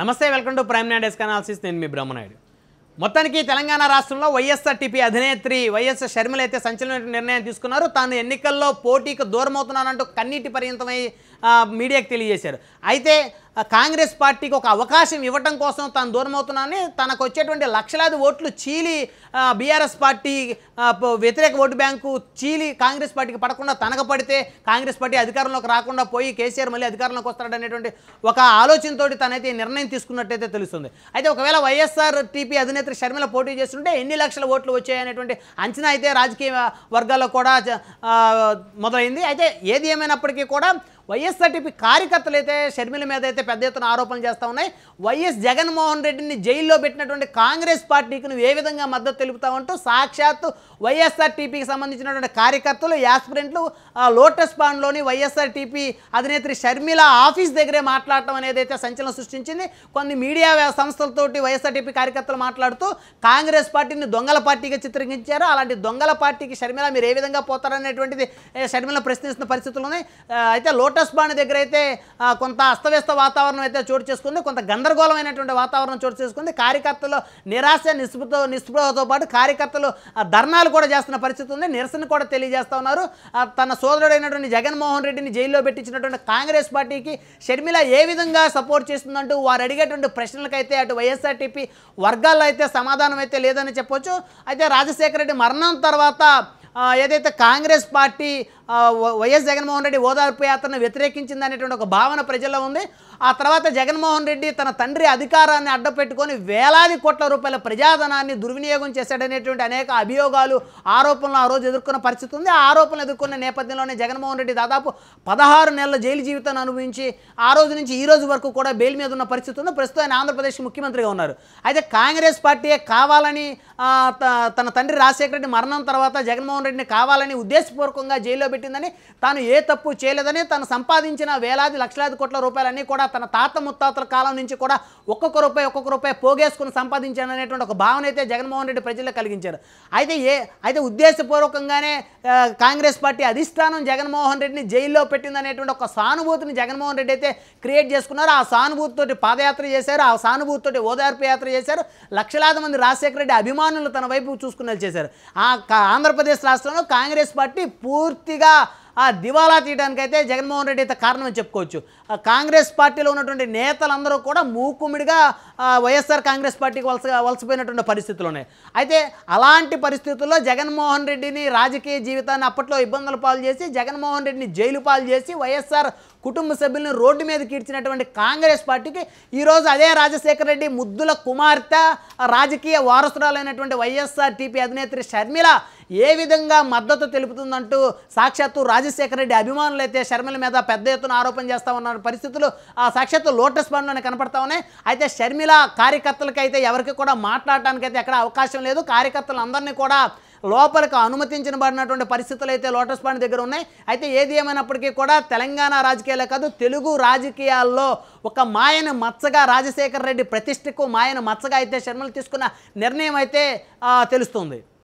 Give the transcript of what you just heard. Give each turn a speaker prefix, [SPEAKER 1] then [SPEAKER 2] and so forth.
[SPEAKER 1] నమస్తే welcome to prime నైడ్ ఎస్కనాలిసిస్ నేను మీ బ్రహ్మనాయుడు మొత్తానికి తెలంగాణ రాష్ట్రంలో వైఎస్ఆర్టీపీ అధినేత్రి వైఎస్ షర్మిల అయితే సంచలన నిర్ణయం తీసుకున్నారు తాను ఎన్నికల్లో పోటీకి దూరమవుతున్నానంటూ కన్నీటి పర్యంతమై మీడియాకు తెలియజేశారు అయితే కాంగ్రెస్ పార్టీకి ఒక అవకాశం ఇవ్వటం కోసం తాను దూరమవుతున్నానని తనకు వచ్చేటువంటి లక్షలాది ఓట్లు చీలి బీఆర్ఎస్ పార్టీ వ్యతిరేక ఓటు బ్యాంకు చీలి కాంగ్రెస్ పార్టీకి పడకుండా తనక పడితే కాంగ్రెస్ పార్టీ అధికారంలోకి రాకుండా పోయి కేసీఆర్ మళ్ళీ అధికారంలోకి వస్తాడనేటువంటి ఒక ఆలోచనతో తనైతే నిర్ణయం తీసుకున్నట్టయితే తెలుస్తుంది అయితే ఒకవేళ వైఎస్ఆర్ టీపీ అధినేత్రి షర్మిల పోటీ చేస్తుంటే ఎన్ని లక్షల ఓట్లు వచ్చాయనేటువంటి అంచనా అయితే రాజకీయ వర్గాల్లో కూడా మొదలైంది అయితే ఏది ఏమైనప్పటికీ కూడా వైఎస్ఆర్టీపీ కార్యకర్తలు అయితే షర్మిల మీద అయితే పెద్ద ఎత్తున ఆరోపణలు చేస్తూ ఉన్నాయి వైఎస్ జగన్మోహన్ రెడ్డిని జైల్లో పెట్టినటువంటి కాంగ్రెస్ పార్టీకి నువ్వు ఏ విధంగా మద్దతు తెలుపుతావంటూ సాక్షాత్తు వైఎస్ఆర్టీపీకి సంబంధించినటువంటి కార్యకర్తలు యాస్పిరెంట్లు లోటస్ పాండ్లోని వైఎస్ఆర్టీపీ అధినేత్రి షర్మిల ఆఫీస్ దగ్గరే మాట్లాడటం అనేది అయితే సంచలనం సృష్టించింది కొన్ని మీడియా సంస్థలతోటి వైఎస్ఆర్టీపీ కార్యకర్తలు మాట్లాడుతూ కాంగ్రెస్ పార్టీని దొంగల పార్టీగా చిత్రీకరించారు అలాంటి దొంగల పార్టీకి షర్మిల మీరు ఏ విధంగా పోతారనేటువంటిది షర్మిల ప్రశ్నిస్తున్న పరిస్థితులు ఉన్నాయి అయితే లోటస్ లోటస్ బాణి దగ్గర అయితే కొంత అస్తవ్యస్త వాతావరణం అయితే చోటు చేసుకుంది కొంత గందరగోళమైనటువంటి వాతావరణం చోటు చేసుకుంది కార్యకర్తలు నిరాశ నిస్పృతో నిస్పృహతో పాటు కార్యకర్తలు ధర్నాలు కూడా చేస్తున్న పరిస్థితి ఉంది నిరసన కూడా తెలియజేస్తూ ఉన్నారు తన సోదరుడైనటువంటి జగన్మోహన్ రెడ్డిని జైల్లో పెట్టించినటువంటి కాంగ్రెస్ పార్టీకి షర్మిల ఏ విధంగా సపోర్ట్ చేస్తుందంటూ వారు అడిగేటువంటి ప్రశ్నలకైతే అటు వైఎస్ఆర్టీపీ వర్గాల్లో అయితే సమాధానం అయితే లేదని చెప్పొచ్చు అయితే రాజశేఖర రెడ్డి మరణం తర్వాత ఏదైతే కాంగ్రెస్ పార్టీ వైఎస్ జగన్మోహన్ రెడ్డి ఓదార్పు యాత్రను వ్యతిరేకించింది అనేటువంటి ఒక భావన ప్రజల్లో ఉంది ఆ తర్వాత జగన్మోహన్ రెడ్డి తన తండ్రి అధికారాన్ని అడ్డపెట్టుకొని వేలాది కోట్ల రూపాయల ప్రజాధనాన్ని దుర్వినియోగం చేశాడనేటువంటి అనేక అభియోగాలు ఆరోపణలు ఆ రోజు ఎదుర్కొన్న పరిస్థితి ఉంది ఆ ఆరోపణలు ఎదుర్కొన్న నేపథ్యంలోనే జగన్మోహన్ రెడ్డి దాదాపు పదహారు నెలల జైలు జీవితాన్ని అనుభవించి ఆ రోజు నుంచి ఈ రోజు వరకు కూడా బెయిల్ మీద ఉన్న పరిస్థితి ఉంది ప్రస్తుతం ఆయన ఆంధ్రప్రదేశ్ ముఖ్యమంత్రిగా ఉన్నారు అయితే కాంగ్రెస్ పార్టీయే కావాలని తన తండ్రి రాజశేఖర రెడ్డి మరణం తర్వాత జగన్మోహన్ రెడ్డిని కావాలని ఉద్దేశపూర్వకంగా జైల్లో పెట్టిందని తాను ఏ తప్పు చేయలేదని తను సంపాదించిన వేలాది లక్షలాది కోట్ల రూపాయలన్నీ కూడా తన తాత ముత్తాతల కాలం నుంచి కూడా ఒక్కొక్క రూపాయి ఒక్కొక్క రూపాయి పోగేసుకుని సంపాదించాను అనేటువంటి ఒక భావన అయితే జగన్మోహన్ రెడ్డి ప్రజలకు కలిగించారు అయితే ఏ అయితే ఉద్దేశపూర్వకంగానే కాంగ్రెస్ పార్టీ అధిష్టానం జగన్మోహన్ రెడ్డిని జైల్లో పెట్టిందనేటువంటి ఒక సానుభూతిని జగన్మోహన్ రెడ్డి అయితే క్రియేట్ చేసుకున్నారు ఆ సానుభూతితోటి పాదయాత్ర చేశారు ఆ సానుభూతితోటి ఓదార్పు యాత్ర చేశారు లక్షలాది మంది రాజశేఖర రెడ్డి అభిమానులు తన వైపు చూసుకున్నది చేశారు ఆ ఆంధ్రప్రదేశ్ రాష్ట్రంలో కాంగ్రెస్ పార్టీ పూర్తిగా పూర్తిగా ఆ దివాలా తీయడానికైతే జగన్మోహన్ రెడ్డి అయితే కారణం చెప్పుకోవచ్చు కాంగ్రెస్ పార్టీలో ఉన్నటువంటి నేతలందరూ కూడా మూకుమిడిగా వైఎస్ఆర్ కాంగ్రెస్ పార్టీకి వలస వలసపోయినటువంటి పరిస్థితులు ఉన్నాయి అయితే అలాంటి పరిస్థితుల్లో జగన్మోహన్ రెడ్డిని రాజకీయ జీవితాన్ని అప్పట్లో ఇబ్బందులు పాలు చేసి జగన్మోహన్ రెడ్డిని జైలు పాలు చేసి వైఎస్ఆర్ కుటుంబ సభ్యులను రోడ్డు మీద కీడ్చినటువంటి కాంగ్రెస్ పార్టీకి ఈరోజు అదే రాజశేఖర రెడ్డి ముద్దుల కుమార్తె రాజకీయ వారసురాలైనటువంటి వైఎస్ఆర్ టీపీ అధినేత్రి షర్మిల ఏ విధంగా మద్దతు తెలుపుతుందంటూ సాక్షాత్తు రాజశేఖర రెడ్డి అభిమానులు అయితే షర్మిల మీద పెద్ద ఎత్తున ఆరోపణ చేస్తూ ఉన్న పరిస్థితులు ఆ సాక్షాత్తు లోటస్ పనులను కనపడతా ఉన్నాయి అయితే షర్మిల కార్యకర్తలకి అయితే ఎవరికి కూడా మాట్లాడడానికి అయితే ఎక్కడ అవకాశం లేదు అందరినీ కూడా లోపలికి అనుమతించబడినటువంటి పరిస్థితులు అయితే లోటస్ పాండ్ దగ్గర ఉన్నాయి అయితే ఏది ఏమైనప్పటికీ కూడా తెలంగాణ రాజకీయాలే కాదు తెలుగు రాజకీయాల్లో ఒక మాయను మచ్చగా రాజశేఖర రెడ్డి ప్రతిష్టకు మాయను మచ్చగా అయితే షర్మలు తీసుకున్న నిర్ణయం అయితే తెలుస్తుంది